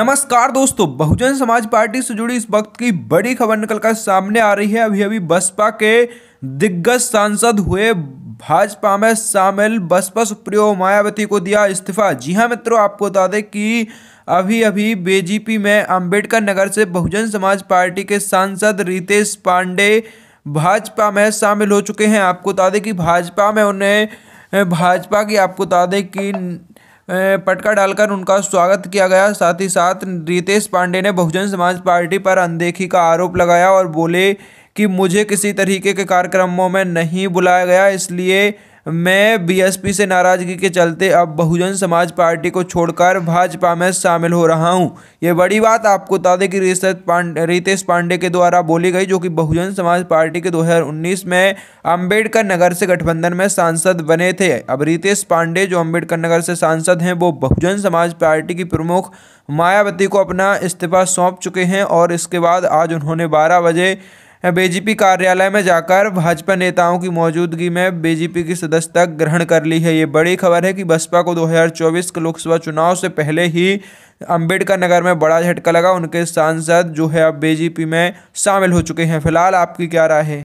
नमस्कार दोस्तों बहुजन समाज पार्टी से जुड़ी इस वक्त की बड़ी खबर निकलकर सामने आ रही है अभी अभी बसपा के दिग्गज सांसद हुए भाजपा में शामिल बसपा सुप्रियो मायावती को दिया इस्तीफा जी हाँ मित्रों आपको बता दें कि अभी अभी बीजेपी में अंबेडकर नगर से बहुजन समाज पार्टी के सांसद रितेश पांडे भाजपा में शामिल हो चुके हैं आपको बता दें कि भाजपा में उन्हें भाजपा की आपको बता दें कि पटका डालकर उनका स्वागत किया गया साथ ही साथ रितेश पांडे ने बहुजन समाज पार्टी पर अनदेखी का आरोप लगाया और बोले कि मुझे किसी तरीके के कार्यक्रमों में नहीं बुलाया गया इसलिए मैं बीएसपी से नाराजगी के चलते अब बहुजन समाज पार्टी को छोड़कर भाजपा में शामिल हो रहा हूं ये बड़ी बात आपको बता दें कि रितेश पांडे के द्वारा बोली गई जो कि बहुजन समाज पार्टी के 2019 में अंबेडकर नगर से गठबंधन में सांसद बने थे अब रितेश पांडे जो अंबेडकर नगर से सांसद हैं वो बहुजन समाज पार्टी की प्रमुख मायावती को अपना इस्तीफा सौंप चुके हैं और इसके बाद आज उन्होंने बारह बजे बीजेपी कार्यालय में जाकर भाजपा नेताओं की मौजूदगी में बीजेपी की सदस्यता ग्रहण कर ली है ये बड़ी खबर है कि बसपा को 2024 के लोकसभा चुनाव से पहले ही अंबेडकर नगर में बड़ा झटका लगा उनके सांसद जो है अब बीजेपी में शामिल हो चुके हैं फिलहाल आपकी क्या राय है